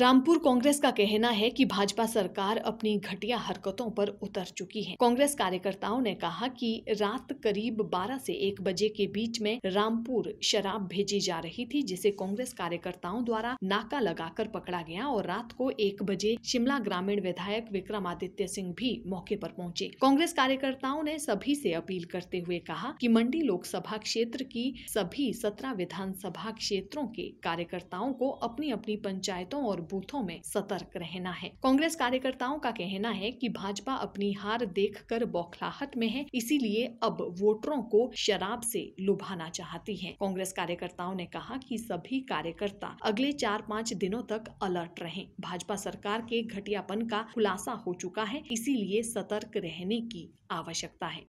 रामपुर कांग्रेस का कहना है कि भाजपा सरकार अपनी घटिया हरकतों पर उतर चुकी है कांग्रेस कार्यकर्ताओं ने कहा कि रात करीब 12 से 1 बजे के बीच में रामपुर शराब भेजी जा रही थी जिसे कांग्रेस कार्यकर्ताओं द्वारा नाका लगाकर पकड़ा गया और रात को एक बजे शिमला ग्रामीण विधायक विक्रमादित्य सिंह भी मौके पर पहुंचे कांग्रेस कार्यकर्ताओं ने सभी से अपील करते हुए कहा की मंडी लोकसभा क्षेत्र की सभी सत्रह विधानसभा क्षेत्रों के कार्यकर्ताओं को अपनी अपनी पंचायतों और बूथों में सतर्क रहना है कांग्रेस कार्यकर्ताओं का कहना है कि भाजपा अपनी हार देखकर बौखलाहट में है इसीलिए अब वोटरों को शराब से लुभाना चाहती है कांग्रेस कार्यकर्ताओं ने कहा कि सभी कार्यकर्ता अगले चार पाँच दिनों तक अलर्ट रहे भाजपा सरकार के घटियापन का खुलासा हो चुका है इसीलिए सतर्क रहने की आवश्यकता है